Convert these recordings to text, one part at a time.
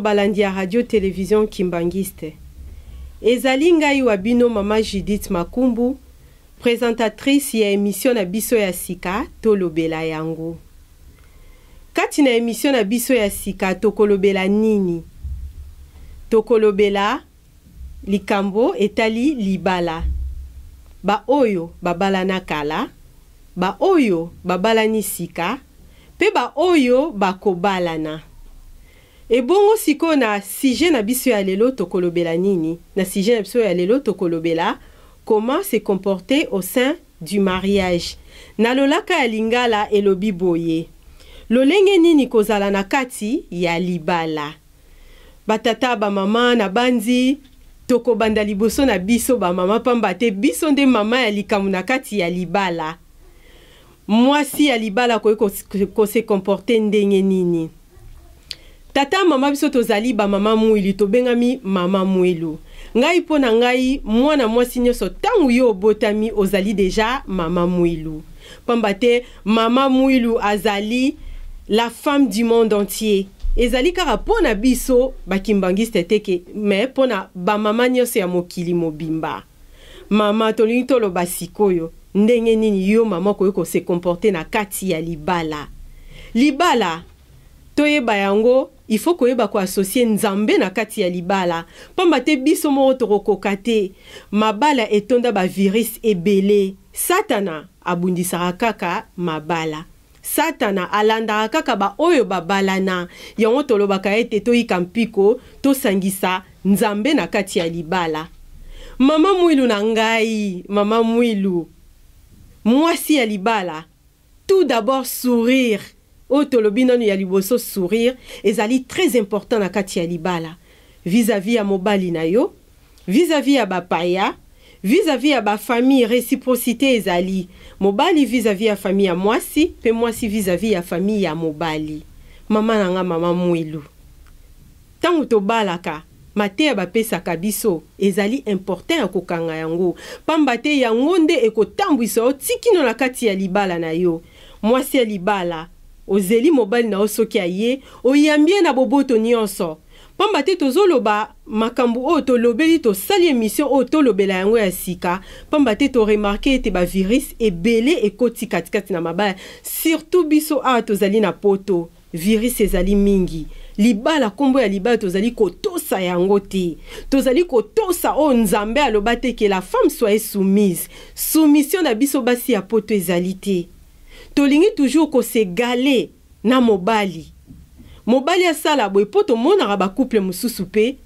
bino balandi ya radio televizion kimbangiste ezali ngai wa bino mama judith makumbu présentatrice ya émission na biso ya sika tolobela yango kati na émission na biso ya sika tokolobela nini tokolobela likambo etali libala baoyo babalana kala baoyo babalani sika mpe baoyo bakobalana ebongo sikoyo na sujet na biso ya lelo tokolobela nini na sujet na biso ya lelo tokolobela comment se comporter au sein du mariage na lolaka ya lingala elobi boye lolenge nini kozala na kati ya libala batata bamama na banzi tokobanda liboso na biso bamama pamba te biso nde mama ya likambo na kati ya libala mwasi ya libala koyei kose komporte ndenge nini tata mama biso tozali bamama mwili tobengami mama mwelu ngai mpo na ngai mwana mwasi nyonso ntango yo obotami ozali deja mama mwilu pamba te mama mwilu azali la femme du monde entier ezali kaka mpo na biso bakimbangiste teke me mpo na bamama nyonso ya mokili mobimba mama tolingi toloba sikoyo ndenge nini yo mama okoki kosekomporte na kati ya libala libala toyeba yango il faut koyeba koassocie nzambe na kati ya libala pamba te biso moko tokokoka te mabala etonda bavirisi ebele satana abundisaka kaka mabala satana alandaka kaka baoyo babalana yango tolobaka ete toyika mpiko tosangisa nzambe na kati ya libala mama mwilu na ngai mama mwilu mwasi ya libala tout d'abord sourire oyo tolobi nanu ya liboso sourire ezali très important na kati ya libala vis-à-vis ya mobali na yo vis-à-vis ya bapaya vis-à-vis ya bafamille réciprocité ezali mobali vis-à-vis ya famille ya mwasi mpe mwasi vis-à-vis ya famille ya mobali mama na nga mama mwilu ntango tobalaka mateya bapesaka biso ezali important ya kokanga yango pamba te yango nde ekotambwisa yo tikino na kati ya libala na yo mwasi ya libala ozeli mobali na yo soki aye oyambi ye na boboto nyonso pamba te tozoloba makambo oyo tolobeli tosali émission oyo tolobela yango ya sika pamba te toremarke ete bavirus ebele ekoti katikati na mabaya surtout biso awa tozali na poto virus ezali mingi libala nkombo ya libala tozali kotosa yango te tozali kotosa oyo nzambe aloba te ke la femme soit soumise soumission na biso basi ya poto ezali te tolingi toujours kosegale na mobali mobali asala boye mpo tomonaka bacouple mosusu mpe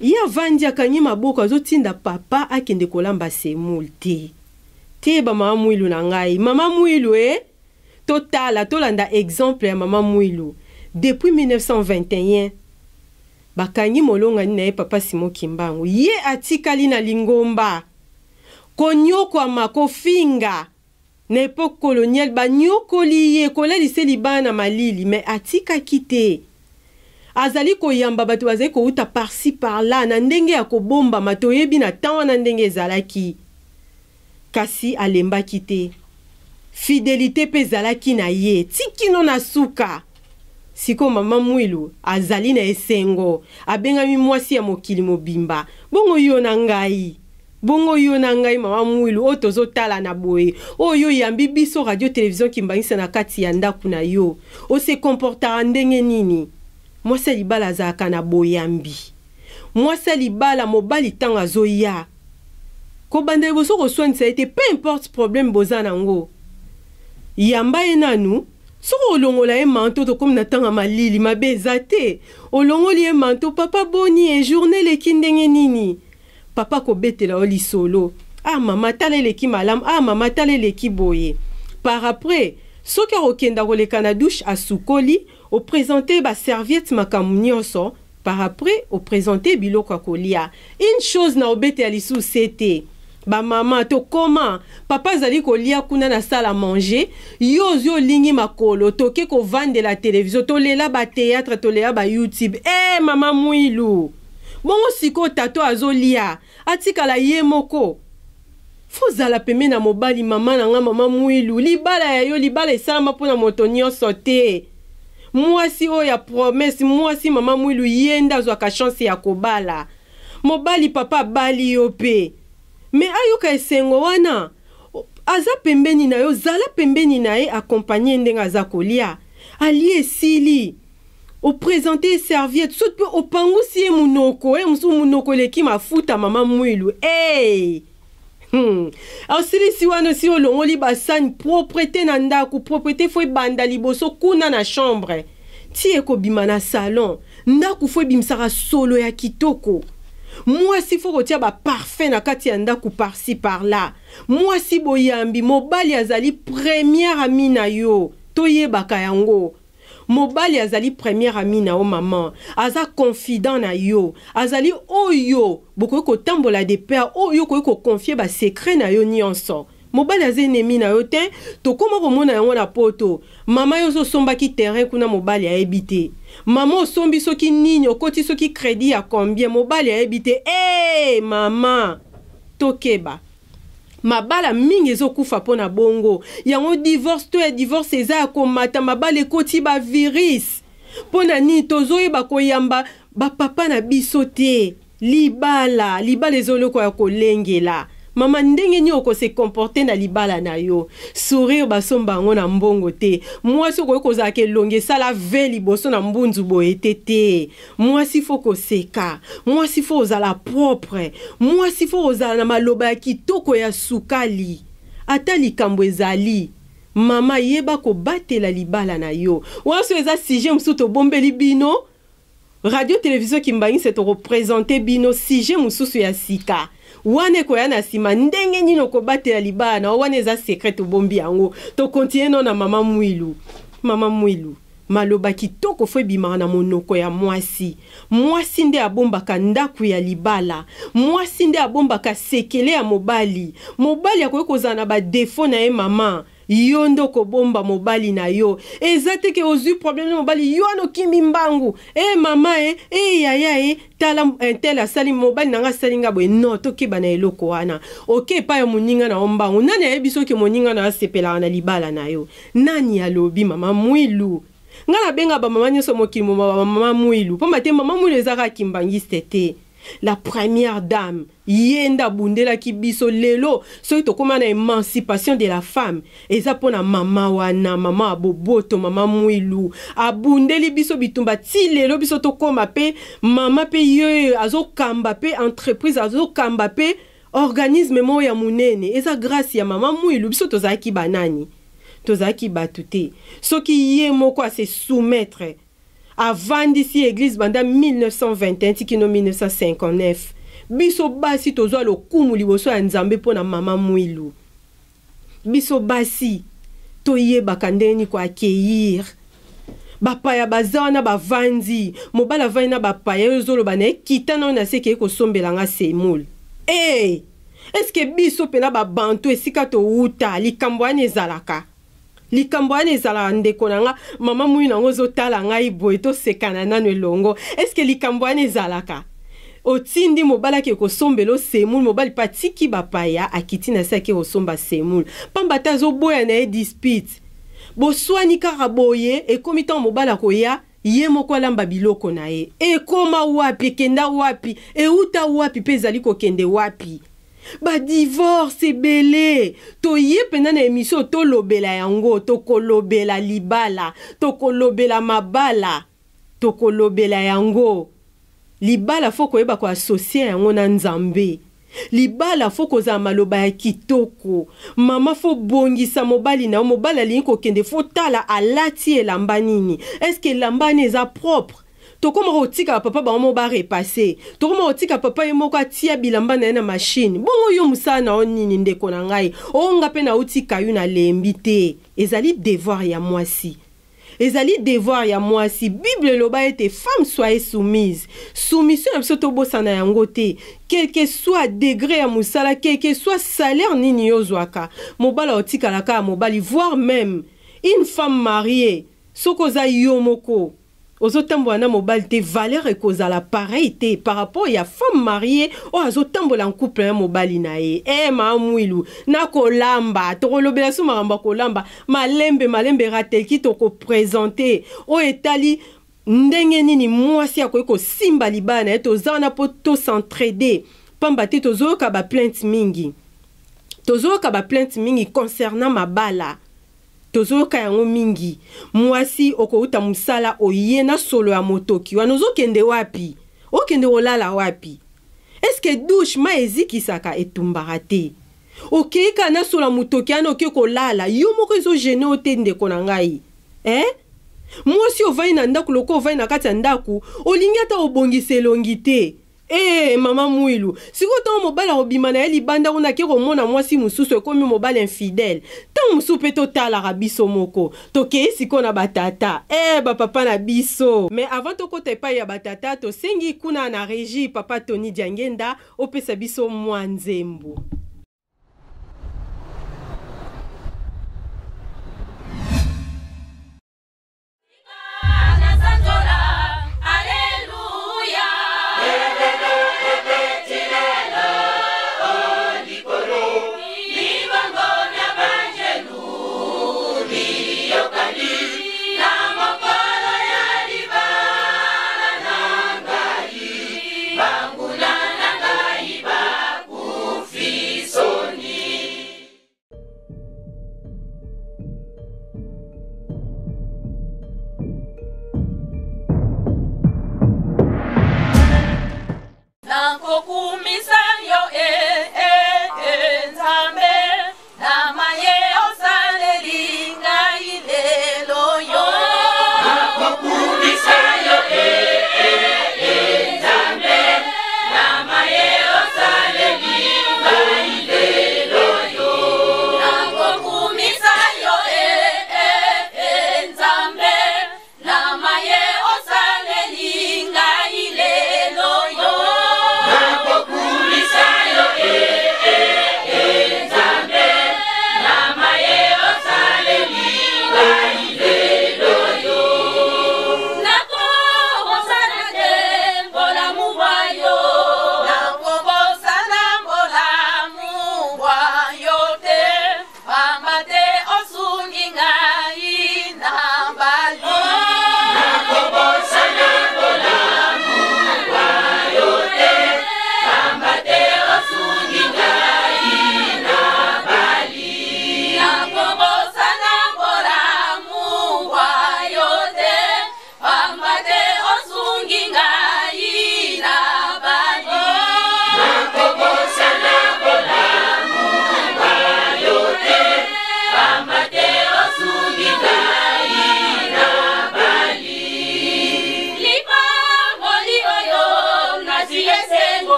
ye avandi akangi maboko azotinda papa akende kolamba semule te te bamama mwilu na ngai mama mwilu e eh? totala tolanda exemple ya mama mwilu depuis 1921 bakangi molongani na ye papa simon kimbangu ye atikali na lingomba konyokwama kofinga na epoke koloniale banyokoli ye kolelisa libala na malili me atikaki te azali koyamba bato bazali kowuta parsi parla na ndenge ya kobombama toyebi na ntan wana ndenge ezalaki kasi alembaki te fidelité mpe ezalaki na ye tikino na suka sikoyo mama mwilu azali na esengo abengami mwasi ya mokili mobimba bongo yo na ngai bongo yo na ngai mama mwilu oyo tozotala na boye oyo oyambi biso radio televizio kimbangisa na kati ya ndako na yo ose komportaka ndenge nini mwasi ya libala azalaka na boyambi mwasi ya libala mobali ntango azoya kobanda liboso koswanisa ye te peu importe problème boza nango yamba ye nanu soki olongola ye manto tokómi na ntango ya malili mabe eza te olongoli ye manto papa boni e journe eleki ndenge nini papa kobetela yo lisolo ah mama tala eleki malamu ah mama tala eleki boye par après soki akokenda koleka na dushe asukoli opresente baserviete makambo nyonso par après opresente biloko ya kolia une chose na obetela lisusu ete bamama tokóma papa azali kolia kuna na salle à manger yo ozwi olingi makolo toke kovandela televizio tolela bateatre tolela bayoutube e eh, hey, mama mwilu bongo sikoyo tato azolia atikala ye moko fozala pembe na mobali mama na nga mama mwilu libala ya yo libala esalama mpona moto nyonso te mwasi oyo ya promese mwasi mama mwilu ye nde azwaka shanse ya kobala mobali papa abali yo mpe me ayoka esengo wana aza pembeni na yo zala pembeni na ye akompanye ndenge aza kolia alie esili opresente eserviete suti mpe opangusi ye munoko ye mosusu munoko eleki eh, mafuta mama mwilu ey eh! hmm. asilisi wana osi olongoli basani propreté na ndako propreté fo ebanda liboso kuna na chambre ti ekobima na salon ndako fo ebimisaka solo ya kitoko mwasi fo kotia baparfum na kati ya ndako parsi parla mwasi boyambi mobali azali première ami na yo toyebaka yango mobali azali première ami na yo mama aza confident na yo azali oyo bokoki kotambola de pere oyo okoki kokonfie basekret na yo nyonso mobali aza enemi na yo te tokóma komona yango na poto mama yo ozosombaki terrain kuna mobali ayebi te mama osombi soki nini okoti soki kredi ya combien mobali ayebi te e hey, mama tokeba mabala mingi ezokufa mpo na bongo yango divorce to ya divorce eza ya komata mabala ekoti bavirisi mpo na nini tozoyeba koyamba bapapa na biso te libala libala eza eloko ya kolengela mama ndenge nini okose comporte na libala na yo sourire basomba yango na mbongo te mwasi okoki kozalaka elongi esala ve liboso na mbunzu boye te te mwasi fo koseka mwasi fo ozala propre mwasi fo ozala na maloba ya kitoko ya sukali ata likambo ezali mama yeba kobatela libala na yo wana so eza sujet mosusu tobombeli bino radio télévision kimbangise tokoprésente bino sujet mosusu ya sika wana ekoya na nsima ndenge nini okobatela libala na yo wana eza sekret obombi yango tokontinue no na mama mwilu mama mwilu maloba kitoko fo ebimaka na monoko ya mwasi mwasi nde abombaka ndako ya libala mwasi nde abombaka sekele ya mobali mobali akoki kozala na badefo na ye mama yo nde okobomba mobali na yo eza te ke ozwi probleme na mobali yo wana okimbi mbangu e mama e e yaya e tala intel asali mobali na nga asali nga boye non tokeba na eloko wana oke epai ya moninga na yo mbangu nani ayebi soki moninga na yo asepelaka na libala na yo nani alobi mama mwilu nga nabenga bamama nyonso mokili moma bamama mwilu mpo mate mama mwilu ezaka akimbangiste te la première dame Yenda bundela ki biso lelo soki tokoma na émancipation de la femme eza mpo na mama wana mama aboboto mama mwilu abundeli biso bitumba ti lelo biso tokoma mpe mama mpe ye azokamba pe entreprise azokamba mpe organisme moko ya monene eza grâce ya mama mwilu biso tozalaki banani tozalaki batute. So ki ye moko se soumettre avandisi eglize banda 1921 ti kino 1959 biso basi tozwa lokumu liboso ya nzambe mpo na mama mwilu biso basi toyebaka ndeni koakeir bapaya baza wana bavandi mobali avandi na bapaya oyo ozoloba na ye kitana oyo na se ekeye kosombelanga semol e eh! hey! eske biso mpena babantu esika touta likambo wana ezalaka likambo wana ezalaka ndeko na nga mama mwini yango ozotala ngai boye tosekana nano elongo eske likambo wana ezalaka otindi mobali ayeke kosombela osemul mobali mpe atiki bapaya akiti na se ayeke kosomba semul pamba te azoboya na ye dispute boswani kaka boye ekómi ntango mobali akoya ye moko alamba biloko na ye ekóma wapi ekenda wapi euta wapi mpe ezali kokende wapi badivorce ebele toye mpenza na emisio tolobela yango tokolobela libala tokolobela mabala tokolobela yango libala fo koyeba koasosie yango na nzambe libala fo kozala maloba ya kitoko mama fo bongisa mobali na yo mobali alingi kokende fo tala alati elamba nini eske elamba ni eza propre tokomoka kotika papa bango moko barepase tokomoka kotika papa ye moko atia bilamba na ye na mashine bongo yo mosala na yo nini ndeko na ngai oonga mpe nautika yo na lembi te ezali devoir ya mwasi ezali devoir ya mwasi bible eloba ete femme soyez soumise soumission na biso tobosana yango te kelke soit degré ya mosala kelke soit salaire nini ozwaka mobali otikalaka ya mobali voire même une femme mariée soki oza yo moko ozotambola na mobali te valeur ekozala pareil te par rapport ya femme marie oyo azotambola couple na mobali na ye e eh, mamwilu nakolamba tokolobela so makambo akolamba malembe malembe rateki tokopresente oyo etali ndenge nini mwasi akoki kosimba libala na ye toza wana mpo tosentraide pamba te tozoyoka baplainte mingi tozoyoka baplainte mingi concernant mabala tozoyoka yango mingi mwasi okouta mosala oye na solo ya motoki wana ozokende wapi okende kolala wapi eske dushe ma ezikisaka etumbaka te okei kaka na solo ya motoki wana oke kolala yo moko ezogene o te ndeko na ngai eh? mwasi ovai na ndako loko ovai na kati ya ndako olingi ata obongisa elongi te e mama mwilu sikoyo ntango mobali akobima na ye libanda kuna ake komona mwasi mosusu ekómi mobali infidele ntango mosusu mpe totalaka biso moko tokei sikoyo na batata e eh, bapapa na biso me avant tokota epai ya batata tosengi kuna na régi papa tony diangenda opesa biso mwa nzembo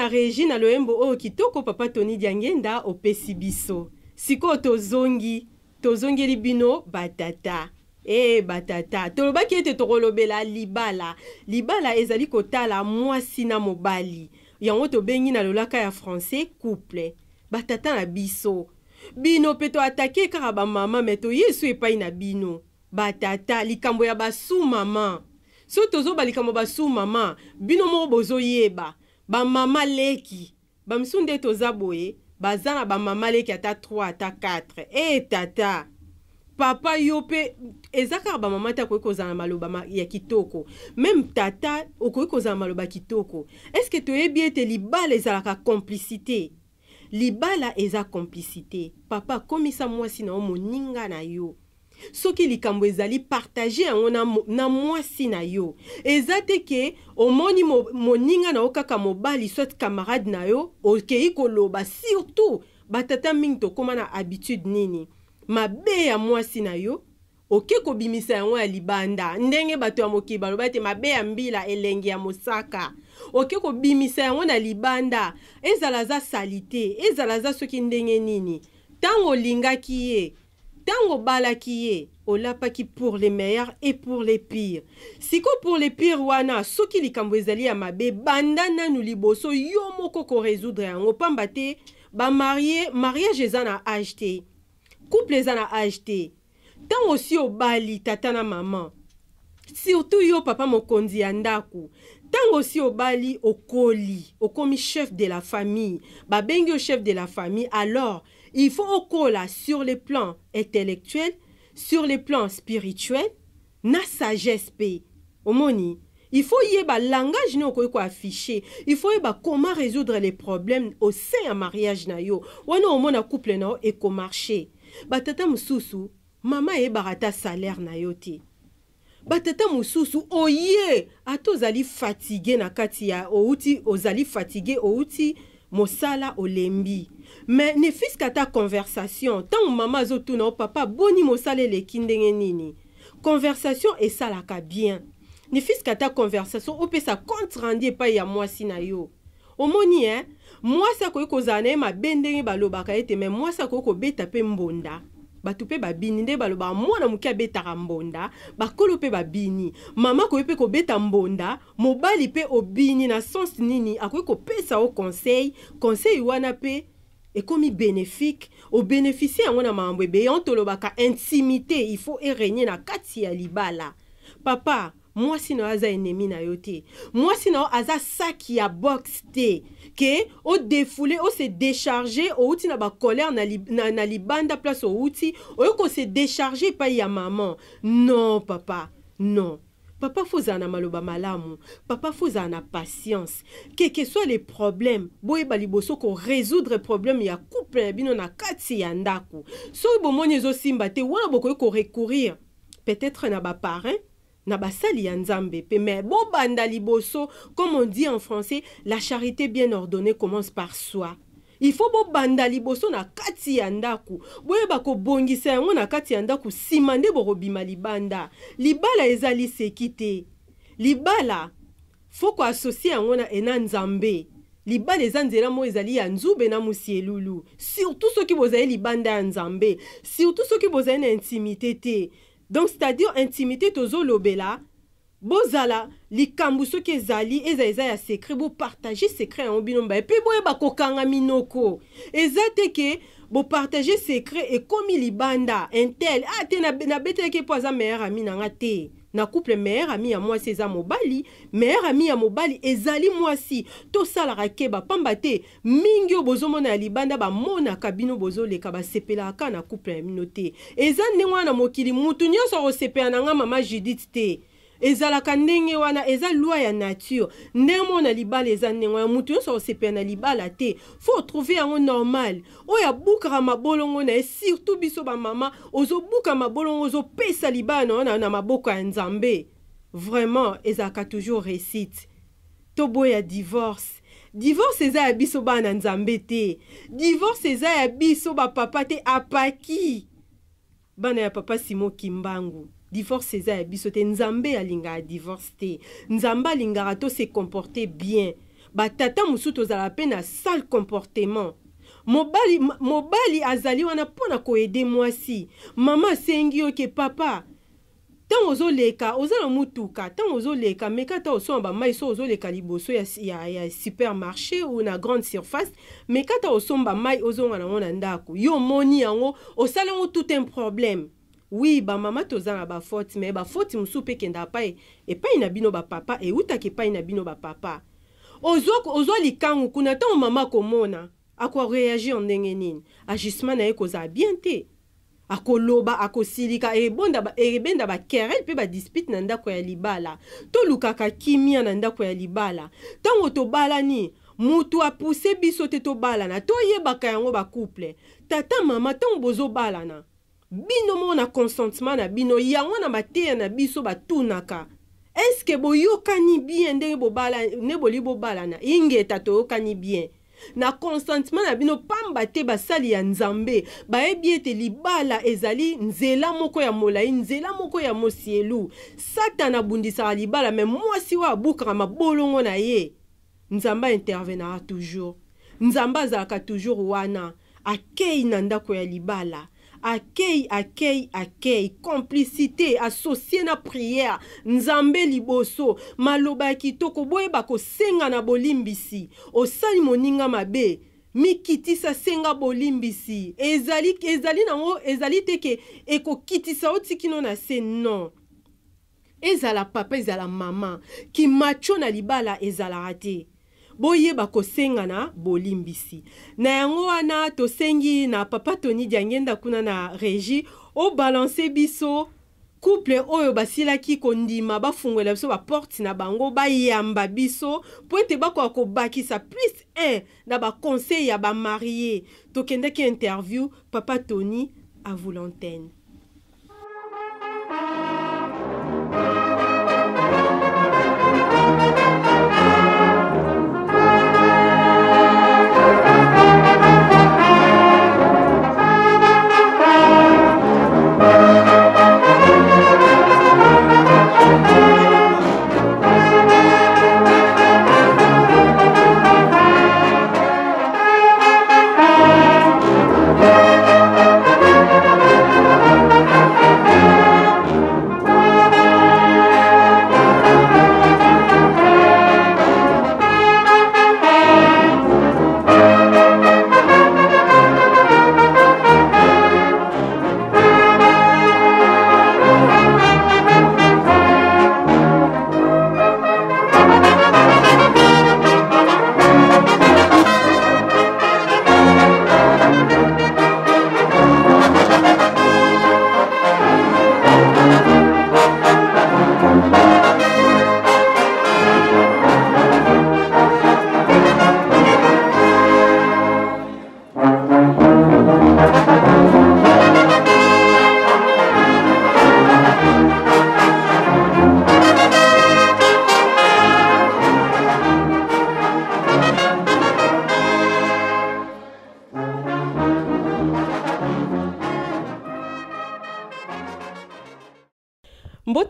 na régi na loyembo oyo kitoko papa toni diangenda opesi biso sikoyo tozongi tozongeli bino batata e batata tolobaki ete tokolobela libala libala ezali kotala mwasi na mobali yango tobengi na lolaka ya francais couple batata na biso bino mpe toatake kaka bamama me toyesu epai na bino batata likambo ya basu mama so tozoba likambo basu mama bino moko bozoyeba bamama leki bamisu nde toza boye baza na bamama leki ata 3 ata 4 e eh, tata papa yo mpe eza kaka bamama te akoki kozala na maloba ya kitoko meme tata okoki kozala na maloba kitoko estce toyebi ete libala ezalaka complicité libala eza complicité papa komisa mwasi na yo moninga na yo soki likambo ezali partage yango na, na mwasi na yo eza te ke omoni moninga na yo kaka mobali soit camarade na yo okei koloba surtout batata mingi tokóma na habitude nini mabe ya mwasi na yo oke kobimisa yango ya libanda ndenge bato ya mokili baloba ete mabe ya mbila elengi ya mosaka oke kobimisa yango na libanda ezala aza salite ezala aza soki ndenge nini ntango olingaki ye ntango obalaki ye olapaki pour les meilleurs et pour les pires siko pour les pires wana soki likambo ezali ya mabe banda nanu liboso yo moko koresoudre yango pamba te bamarie mariage eza na age te couple eza na age te ntango si obali tata na mama surtout yo papa mokonzi ya ndako ntango si obali okoli okomi chef de la famille babengi yo chef de la famille alors il faut okola sur le plan intellectuel sur le plan spirituel na sagesse mpe omoni il faut yeba langage nini okoki koafishe il faut yeba comment résoudre les problèmes au sein ya mariage na yo wana omona couple na yo ekomarche batata mosusu mama eyebaka ata salaire na yo te batata mosusu oye ata ozali fatigue na kati ya outi ozali fatigue outi mosala olembi me ne fiske ata conversation ntango mama azotuna o oh, papa boni mosala eleki ndenge nini conversation esalaka bien ne fiske ata conversation opesa oh, compte rendi epai ya mwasi na yo omoni e eh? mwasi akoki kozala na ye mabe ndenge balobaka ete me mwasi akoki kobeta mpe mbonda bato mpe babini nde balobaka mwana moke abetaka mbonda bakolo mpe babini mama akoki mpe kobeta mbonda mobali mpe obini na sens nini akoki kopesa o conseil conseil wana mpe Et bénéfique au yango na makambo ebeyon tolobaka intimité il faut régner na kati libala papa moi, na yo aza ennemi. na yote moi mwasi na aza saki ya box te o se décharger, se outi na colère. na, na, na libanda place outi O se décharger pa ya maman non papa non papa foza na maloba malamu papa foza na patience que soit les problèmes boyeba ko korésoudre problème ya couple na bino na kati ya ndako soki zo simba te wana ko recourir, peut-être na baparrain na sali ya nzambe pe mais bobanda liboso comme on dit en français la charité bien ordonnée commence par soi il faut bobanda liboso na kati ya ndako boyeba kobongisa yango na kati ya ndako nsima nde bokobima libanda libala eza liseki te libala foko asosie yango na ena nzambe libala eza nzela moko ezali ya nzube na musielulu surtout soki bozali libanda ya nzambe surtout soki bozali na intimité te donc c'est-à-dire intimité tozolobela bozala likambo soki ezali eza eza ya sekret bopartage sekret yango bino mbaye mpe boyeba kokanga minoko eza te ke bopartage sekret ekómi libanda intel a ah, te nabetelaki mpo aza meilleur ami nanga te na couple meilleur ami ya mwasi eza mobali meilleur ami ya mobali ezali mwasi tosalaka ke bapamba te mingi oyo bozomona ya libanda bamonaka bino bozoleka basepelaka na couple ya bino te eza ndenge wana mokili mutu nyonso akosepela na nga mama judith te ezalaka ndenge wana eza loi ya nature ndenge moko na libala eza ndenge wana moto nyonso akosepela na libala te fo otrouve yango normal oyo abukaka mabolongo na ye surtout biso bamama ozobuka mabolongo ozopesa libala na yo na yo na maboko ya nzambe vraiment ezalaka toujours réussite toboya divorce divorce eza ya biso bana na nzambe te divorce eza ya biso bapapa te apaki bana ya papa simo kimbangu divorce eza ya biso te nzambe alingaka divorce te nzambe alingaka tose comporte bien batata mosusu tozala mpe na sale comportement mobali, mobali azali wana mpo na koyede mwasi mama asengi yo ke papa ntango ozoleka oza na motuka ntango ozoleka meka ata osomba bamai so ozoleka liboso ya, ya, ya supermarché ou na grande surface meka ata osomba mai ozonga nango na ndako yo omoni yango osali yango tout un problème wi bamama toza na bafoti me bafoti mosusu mpe ekendaka epai epai na bino bapapa ewutaka epai na bino bapapa ozwa likangu kuna ntango mama akomona akoreagir ndenge nini agissement na ye kozala bien te akoloba akosilika ebenda bakerele mpe badispute na ndako ya libala tolukaka kimia na ndako ya libala ntango tobalani motu apuse biso te tobalana toyebaka yango bacouple tata mama ntango bozobalana bino moko na consentement na bino yango na mateya na biso batunaka eske boyokani bien ndenge nde boli bobalana ingeta toyokani bien na consentement na bino pamba te basali ya nzambe bayebi ete libala ezali nzela moko ya molai nzela moko ya mosielu satana abundisaka libala me mwasi oyo abukaka mabolongo na ye nzambe aintervenaka toujours nzambe azalaka toujours wana akei na ndako ya libala akei akei akei complicité asocie na priere nzambe liboso maloba ya kitoko boyeba kosenga na bolimbisi osali moninga mabe mikitisa senga bolimbisi ezali ezali nango ezali te ke ekokitisa otiki no na se non ezala papa ezala mama kimatio na libala ezalaka te boyeba kosengana bolimbisi na yango wana tosengi na papa toni diangenda kuna na régi obalanse biso couple oyo basilaki kondima bafungwela biso baporte na bango bayamba biso mpo ete bakoka kobakisa plus 1 na baconseil ya bamarie tokendaki interview papa tony avulantene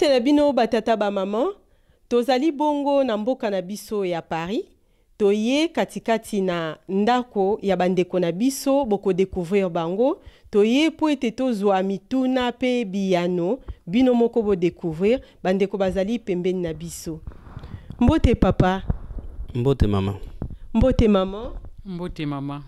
kotela bino batata bamama tozali bongo na mboka na biso ya paris toye katikati na ndako ya bandeko na biso bokodécouvrir bango toye mpo ete tozwa mituna mpe biyano bino moko bodécouvrir bandeko bazali pembeni na biso mbote papa mbote mama mbote mama mbote mama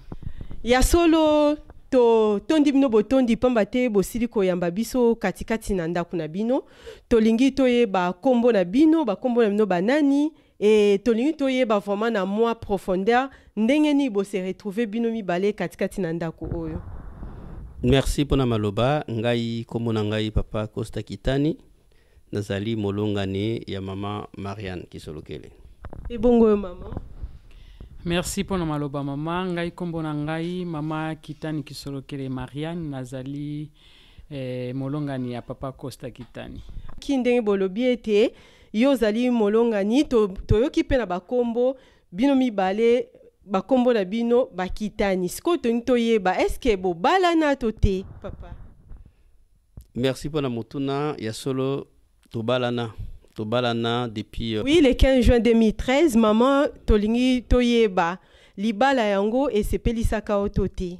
ya solo totondi bino botondi pamba te bosili koyamba biso katikati na ndako na bino tolingi toyeba nkombo na bino bankombo na bino banani e tolingi toyeba vraiment na mwa profondeur ndenge nini bose retrouve bino mibale katikati na ndako oyo merci mpona maloba ngai nkombo na ngai papa costa kitani nazali molongani ya mama mariane kisolokele ebongo oyo mama merci mpona maloba mama ngai nkombo na ngai mama kitani kisolokele mariane nazali eh, molongani ya papa costa kitani ki ndenge bolobi ete yo ozali molongani toyoki to mpe na bakombo bino mibale bakombo na bino bakitani sikoyo tolingi toyeba estce bobalana to te papa merci mpona motuna ya solo tobalana tobalana depuis euh... oui le 15 juin 2013 Maman tolingi toyeba libala yango et yo to te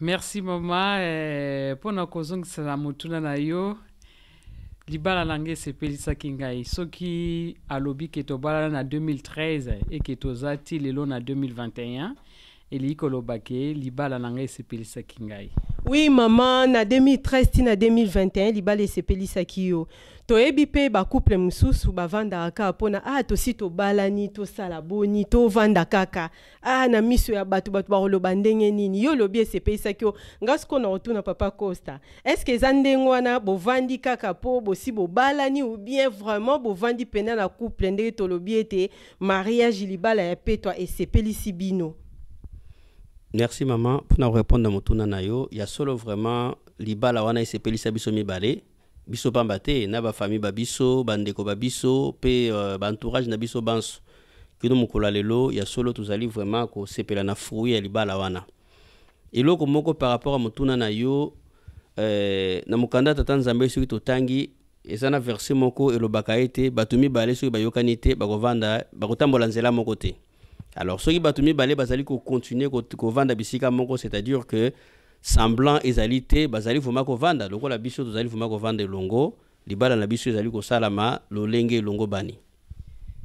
merci mama eh, pona kozung kozongisela motuna na yo libala na qui a lobby soki alobi ke 2013 eke toza ti lelo na 2021 oui maman, libala na ngai esepelisaki oui maman, na 2013 na 2021 libala pe ba toyebi mpe bacouple vanda bavandaka mpona a ah, balani, to sala boni vanda kaka ah, na miso ya batu bato bakoloba ni nini yo lobi esepelisaki yo nga Ngasko na na papa costa Est-ce ce que zandengwana bo bovandi kaka si bo balani ou bien vraiment vandi mpena na couple ndenge tolobi ete mariage libala ya to sepelisi bino merci maman pour mama mon tour motuna Il yo a solo vraiment libala wana pelisa biso balé biso na te na bafamille babiso bandeko babiso pe euh, ba entourage na biso banso kino mokolo ya lelo a solo ali vraiment se na fruit ya libala wana l'oko moko par rapport à mon na yo euh, na mokanda ya tata nzambe soki totangi eza na verse moko elobaka ete bato mibale soki bayokani te bakovanda bakotambola nzela moko te alors soki bato mibale bazali kocontinue kovanda bisika moko c'est-à-dire que semblant ezali te bazali la kovanda lokola biso tozali vraimen kovanda elongo libala na biso ezali kosalama lolenge elongo bani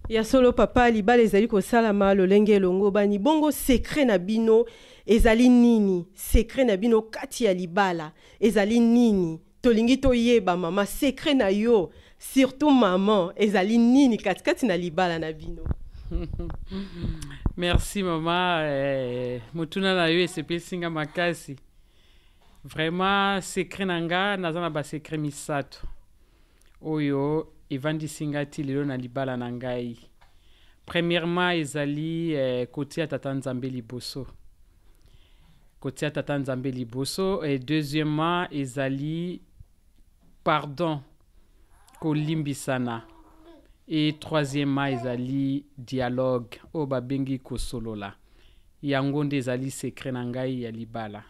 ya solo papa libala ezali kosalama lolenge elongo bani bongo sekre na bino ezali nini sekre na bino kati ya libala ezali nini tolingi toyeba mama sekre na yo surtout maman ezali nini katikati na libala na bino Merci maman. Eh, Mutuna na se esepe singa makasi. Vraiment secret nanga ba secret misato. Oyo ti lilo na libala nangai. Premièrement ezali eh, côté ya bosso Nzambe liboso. Nzambe liboso et deuxièmement ezali pardon kolimbisana troisième, troisièmement Ali dialogue au oh, babengi kosolola yango nde ezali sekre na ngai ya libala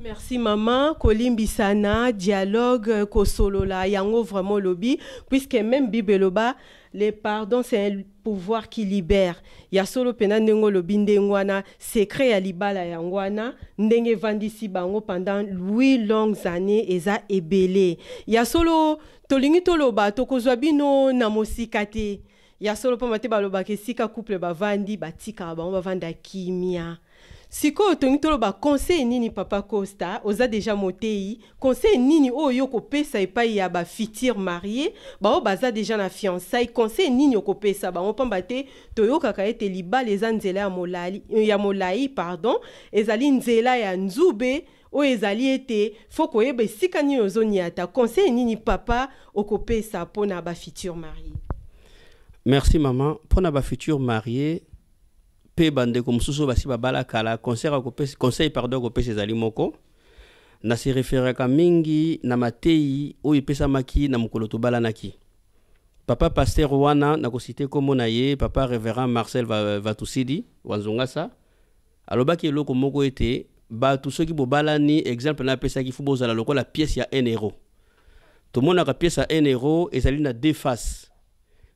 merci mama kolimbisana dialogue euh, kosolola yango vraiment lobi puisque même bible eloba le pardon c'est un pouvoir qui libère ya solo mpena ndenge olobi ndenge wana secret ya libala yango wana ndenge evandisi bango pendant louis longues années eza ebele ya solo tolingi toloba tokozwa bino na mosika te ya solo mpamba te balobaka esika couple bavandi batikaka bango bavanda kimia sikoyo tolingi toloba conseil nini papa costa oza deja motei conseil nini oyo okopesa epai ya bafuture marie bango baza deja na fiançai conseil nini okopesa bango pamba te toyokaka ete libala eza nzela ya molai, ya molai pardon ezali nzela ya nzube oyo ezali ete fo koyeba esika nini ni ata conseil ni papa okopesa mpo na bafuture marie merci mama mpo na bafuture marie mpe bandeko mosusu basi bala kala conseil pardon akopesa ezali moko nasireferaka mingi na matei oyo epesamaki na mokolo tobalanaki papa paster wana nakosite komo na ye papa reverend marcel vatusidi wa nzongasa alobaki eloko moko ete ceux qui soki bobalani exemple na apesaki fo bozala la pièce y le 1 a la pièce héros 1 ça lui a deux faces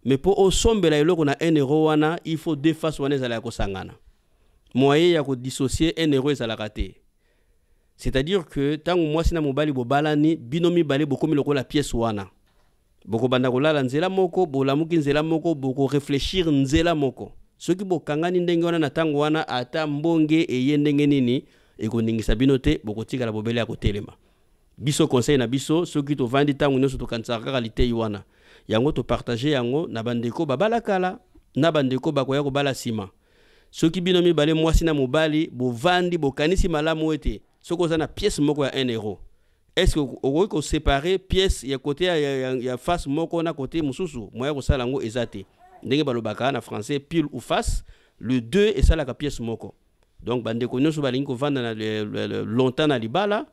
mais pour au mpo osombela eloko na 1 héros wana il faut deux faces wana zala ya kosangana moyen ya dissocier 1 euro zala kater c'est-à-dire que tant moi si na mobali bobalani bino mibale bokomi la pièce wana bokobanda la nzela moko bolamuki nzela moko réfléchir nzela moko ceux soki bokangani ndenge wana na ntango wana ata mbonge eye ndenge nini ekoningisa bino te bokotikala bobele ya kotelema biso conseil na biso soki tovandi ntango nyonso tokanisaka kaka litei wana yango topartage yango na bandeko babala kala na bandeko bakoya kobala nsima soki bino mibale mwasi na mobali bovandi bokanisi malamu ete soki oza na piese moko ya 1 euro estce okoki kosepare piese ya kote ya, ya, ya face moko na kote mosusu moya kosala yango eza te ndenge balobaka na français pile ou face le 2 esalaka piese moko donc bande bandeko nyonso balingi kovanda na longtemps na libala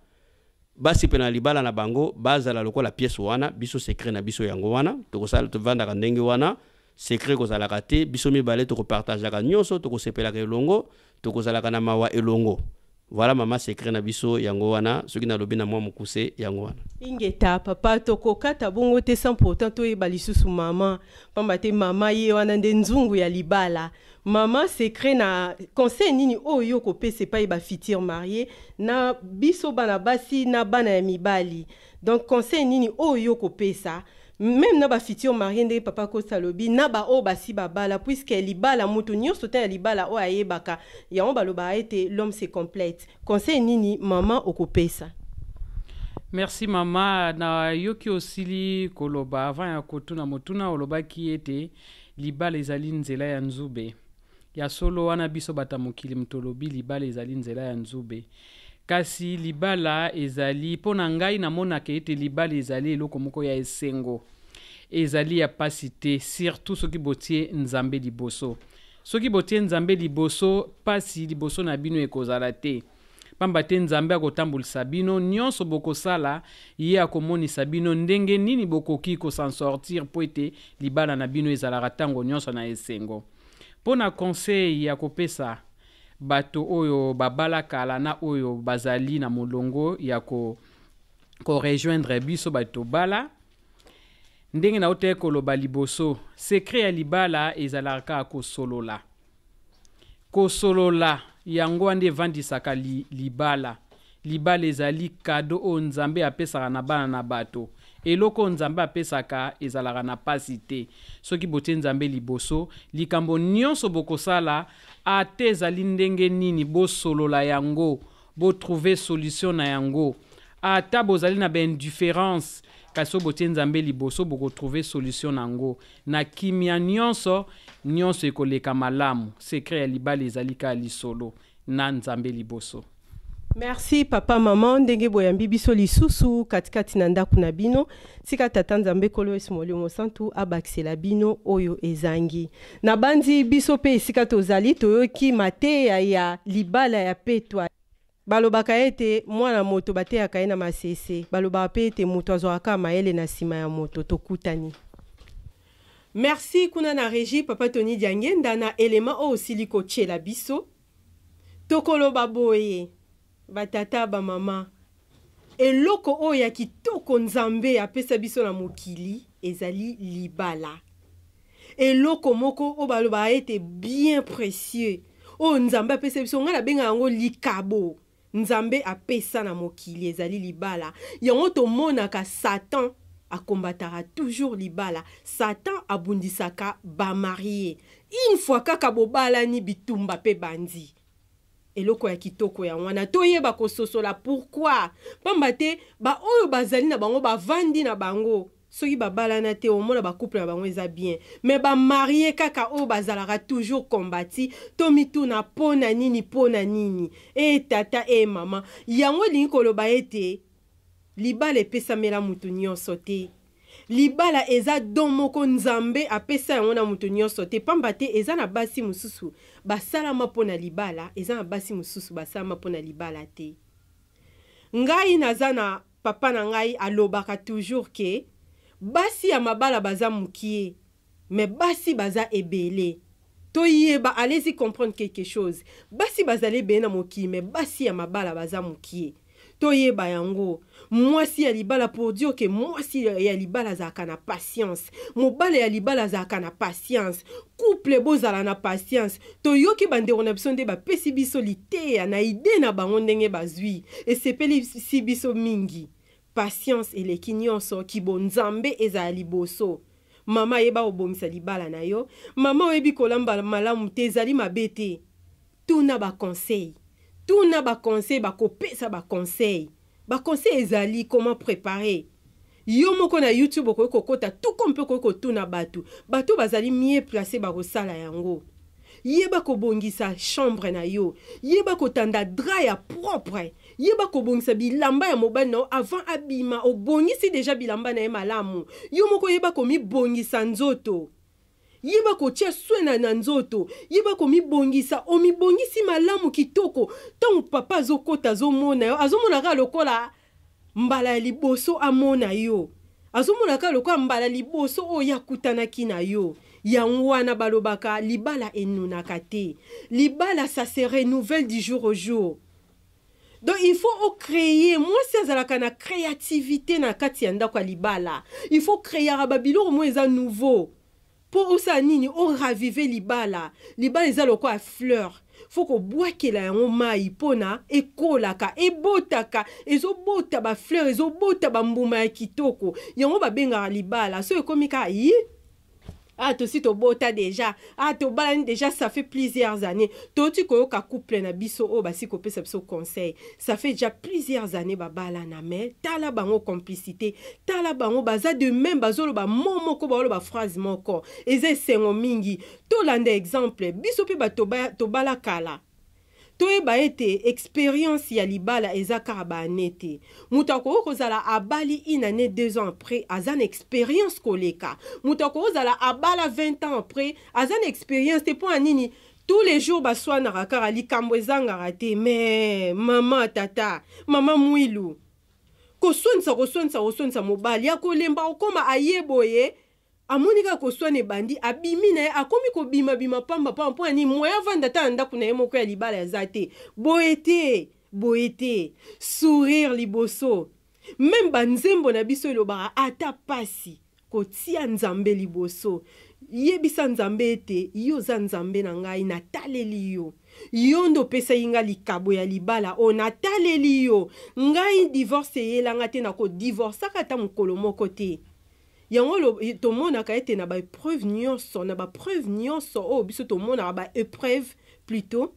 basepela na libala na bango bazala lokola pièce wana biso secret, na biso yango wana tokosala tovandaka ndenge wana sekret kozalaka te biso mibale tokopartageaka nyonso tokosepelaka elongo tokozalaka na mawa elongo voilà mama sekre na biso yango wana soki nalobi na mwa mokuse yango wana ingeta papa tokokata bongo te sans pourtant toyeba lisusu mama pamba te mama ye wana nde nzungu ya libala mama sekre na conseil nini oyo kopesa epai bafitire marié na biso bana basi na bana ya mibali donc conseil nini oyo kopesa même na bafutur marie ndenge papa kosa alobi na baoyo basi babala puiske libala moto nyonso te ya libala oyo ayebaka yango balobaka ete l'homme se complète conseil nini mama okopesa merci mama nayoki osili koloba avant ya kotuna motuna olobaki ete libala ezali nzela ya nzube ya solo wana biso bata mokili mtolobi libala ezali nzela ya nzube kasi libala ezali mpo na ngai namonaka ete libala ezali eloko moko ya esengo ezali ya pasi te surtout soki botie nzambe liboso soki botie nzambe liboso pasi liboso na bino ekozala te pamba te nzambe akotambolisa bino nyonso bokosala ye akomonisa bino ndenge nini bokoki kosan sortir mpo ete libala na bino ezalaka ntango nyonso na esengo mpo na konsei ya kopesa bato oyo babala kala na oyo bazali na molongo ya korejoindre ko biso bato bala ndenge na ota koloba liboso sekre ya libala ezalaka kosolola kosolola yango wana evandisaka li, libala libala ezali kado oyo nzambe apesaka na bana na bato eloko nzambe apesaka ezalaka na pasi te soki botie nzambe liboso likambo nyonso bokosala ate ezali ndenge nini bosolola yango botrouve solution na yango ata bozali na baindifférence kasi oyo Zambeli nzambe Boko bokotrouve solution nango. na kimia nyonso nyonso ekoleka malamu sekret ya libala ezali Solo. lisolo na nzambe liboso merci papa maman ndenge boyambi biso lisusu katikati na ndako na bino tika tata nzambe bino oyo ezangi nabandi biso mpe esika tozali ki mate ya libala ya petwa balobaka ete mwana moto bateyaka ye na masese balobaka mpe ete moto azwaka mayele na nsima ya moto tokutani merci kuna na régie papa tony diangenda na elema oyo osili kotyela biso tokoloba boye batata bamama eloko oyo ya kitoko nzambe apesa biso na mokili ezali libala eloko moko oyo balobaka ete bien précieux oyo nzambe apesa biso ngai nabengaka yango likabo nzambe apesa na mokili ezali libala yango tomonaka satan akombataka toujours libala satan abundisaka bamarie une fois kaka bobalani bitumba mpe bandi eloko ya kitoko ya wana toyeba kososola pourkui pamba te baoyo bazali na bango bavandi na bango soki babalana te omona bacouple na bango eza bien me bamarie kaka oyo bazalaka toujours kombati to mituna mpo na nini mpo na nini e tata e mama yango elingi koloba ete libala epesamela motu nyonso te libala eza don moko nzambe apesa yango na moto nyonso te pamba te eza na basi mosusu basalama mpo na libala eza na basi mosusu basalama mpo na libala te ngai naza na papa na ngai alobaka toujours ke basi ya mabala baza mokie me basi baza ebele toyeba alezi comprendre quelque chose basi bazali ebele na mokili me basi ya mabala baza mokie toyeba yango mwasi ya libala pour dire ke mwasi ya libala azalaka na patience mobala ya libala azalaka na patience couple bozala na patience toyoki bandeko na biso nde bapesi biso liteya na ide na bango ndenge bazwi esepelisi biso mingi patience eleki nyonso kibo nzambe ezala liboso mama yeba kobongisa libala na yo mama oyebi kolamba malamu te ezali mabe te tuna baconseil tuna baconseil bakopesa baconseil baconseil ezali koma prépare yo moko na youtube okoki kokɔta tuko mpe okoki kotuna bato bato bazali mie place bakosala yango yeba kobongisa chambre na yo yeba kotanda dra ya propre yeba kobongisa bilamba ya mobali na yo avant abima obongisi deja bilamba na ye malamu yo moko yeba komibongisa nzoto yeba kotia swena na nzoto yeba komibongisa omibongisi malamu kitoko ntango papa azokɔta azomona yo azomonaka lokola mbala ya liboso amona yo azomonaka lokola mbala liboso oyo akutanaki na yo yango wana balobaka libala enunaka te libala ça se renouvelle du jour au jour donc il faut ocréer mwasi azalaka na créativité na kati ya ndako ya libala il faut créera babiloko moi eza nouveau mpo osala nini oravive libala libala eza lokola fleur fo kobwakela yango mai mpona ekolaka ebotaka ezobota bafleur ezobota bambuma ya kitoko yango babengaka libala so ekomi kaka yi ah tosi tobota déjà ah tobalani déjà ça fait plusieurs années touti koyoka couple na biso oyo oh, basi kopesa biso conseil ça fait déjà plusieurs années babalana mais tala bango complicité tala bango baza de même bazoloba mo moko baoloba phrase moko eza esengo mingi tolanda exemple biso mpe bato tobala kala toyeba ete expérience ya libala eza kaka baane te moto akoki kozala abali une année deux ans après aza na expérience koleka moto akoki kozala abala 20 ans après aza na expérience te mpo ya nini tous les jours baswanaka kaka likambo ezangaka te me mama tata mama mwilu koswanisa koswanisa koswanisa mobali akolemba okóma aye boye amoni kaka koswana ebandi abimi na ye akómi kobimabima pambapamba mpo ya nini moya avanda ta na ndako na ye moko ya libala aza te boye te boye te sourire liboso meme banzembo na biso elobaka ata pasi kotia nzambe liboso yebisa nzambe ete yo oza nzambe na ngai nataleli yo yo nde opesaki ngai likabo ya libala oyo nataleli yo ngai divorce eyelanga te nakodivorsaka ata mokolo moko te yango tomonaka ete na baépreuve nyonso na bapreuve nyonso oyo biso tomonaka baépreuve plutôt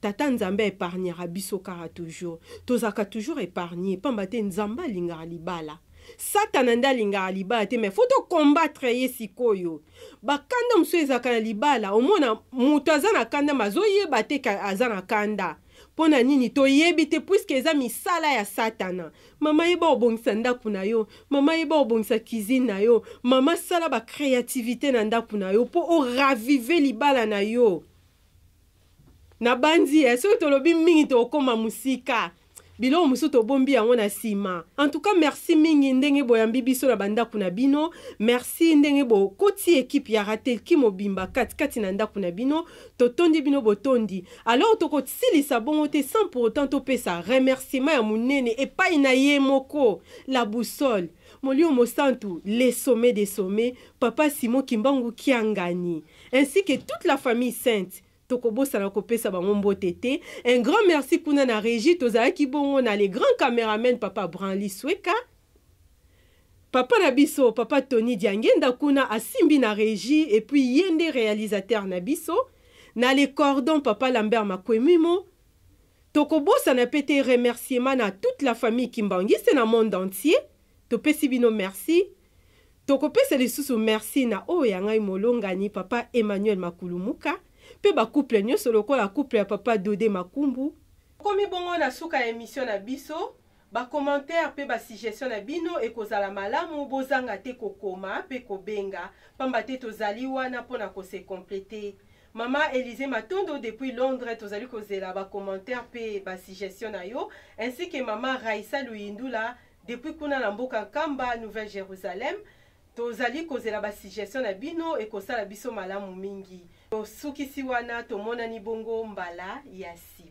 tata nzambe aépargnera biso kaka toujours tozalaka toujours épargne pamba te nzambe alingaka libala satana nde alingaka libala te mai fo tokombattre ye sikoyo bakanda mosusu ezalaka na libala omona moto aza na kanda ma azoyeba te aza na kanda mpo na nini toyebi te puiske eza misala ya satana mama yeba obongisa ndako na yo mama yeba obongisa cuisine na yo mama sala bacréativité na ndako na yo mpo oravive libala na yo na banzi ye soki tolobi mingi tokokóma mosika biloko mosusu tobombi yango na nsima en tout cas merci mingi ndenge boyambi biso na bandako na bino merci ndenge bokoti ekipe ya ratelki mobimba katikati na ndako na bino totondi bino botondi alors tokosilisa bongo te sans pour autant topesa remerciement ya monene epai na ye moko la boussole molio mosantu le sommet des sommets papa simon kimbangu kiangani ainsi que toute la famille sainte tokobosana kopesa bango mbote te un grand merci kuna na régie tozalaki bongo na le grand caméraman papa branly sweka papa na biso papa tony diangenda kuna asimbi na régie epuis ye nde réalisateur na biso na le cordon papa lambert makwemimo tokobosana mpe te remerciement na toute la famille kimbangise na monde entier topesi bino merci tokopesa lisusu merci na oyo ya ngai molongani papa emmanuel makulu muka mpe bacouple nyonso lokola couple ya papa dode makumbu okomi bongo na suka ya émission na biso bacommentaire mpe basuggestion na bino ekozala malamu bozanga te kokoma mpe kobenga pamba te tozali wana mpona kose complete mama élise matondo depuis londres tozali kozela bacommentaire mpe basuggestion na yo ainsi ke mama raisa luyindula depuis kuna na mboka nkamba nouvelle jérusalem tozali kozela basuggestion na bino ekosala biso malamu mingi tosukisi wana tomonani bongo mbala ya nsima